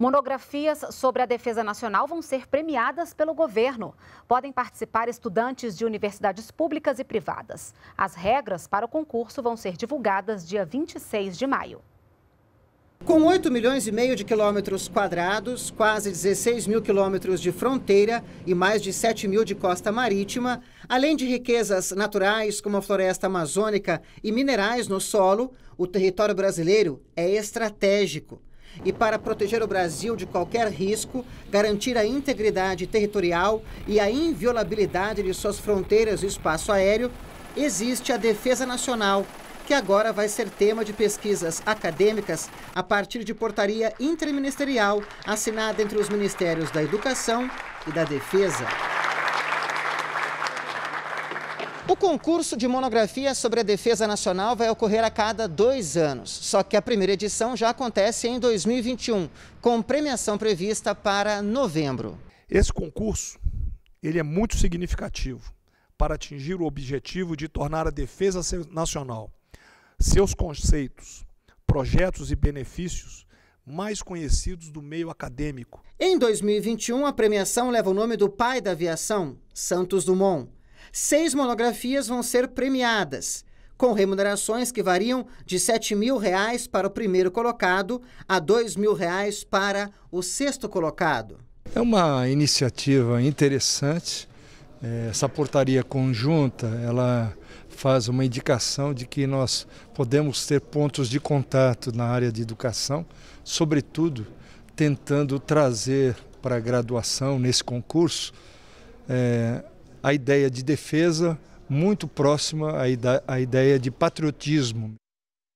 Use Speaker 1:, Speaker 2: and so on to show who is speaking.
Speaker 1: Monografias sobre a defesa nacional vão ser premiadas pelo governo. Podem participar estudantes de universidades públicas e privadas. As regras para o concurso vão ser divulgadas dia 26 de maio.
Speaker 2: Com 8 milhões e meio de quilômetros quadrados, quase 16 mil quilômetros de fronteira e mais de 7 mil de costa marítima, além de riquezas naturais como a floresta amazônica e minerais no solo, o território brasileiro é estratégico e para proteger o Brasil de qualquer risco, garantir a integridade territorial e a inviolabilidade de suas fronteiras e espaço aéreo, existe a Defesa Nacional, que agora vai ser tema de pesquisas acadêmicas a partir de portaria interministerial assinada entre os Ministérios da Educação e da Defesa. O concurso de monografia sobre a defesa nacional vai ocorrer a cada dois anos, só que a primeira edição já acontece em 2021, com premiação prevista para novembro. Esse concurso ele é muito
Speaker 3: significativo para atingir o objetivo de tornar a defesa nacional, seus conceitos, projetos e benefícios mais conhecidos do
Speaker 2: meio acadêmico. Em 2021, a premiação leva o nome do pai da aviação, Santos Dumont. Seis monografias vão ser premiadas, com remunerações que variam de R$ 7.000 para o primeiro colocado a R$ 2.000 para o sexto colocado.
Speaker 4: É uma iniciativa interessante. É, essa portaria conjunta, ela faz uma indicação de que nós podemos ter pontos de contato na área de educação, sobretudo tentando trazer para a graduação nesse concurso é, a ideia de defesa muito próxima à ideia de patriotismo.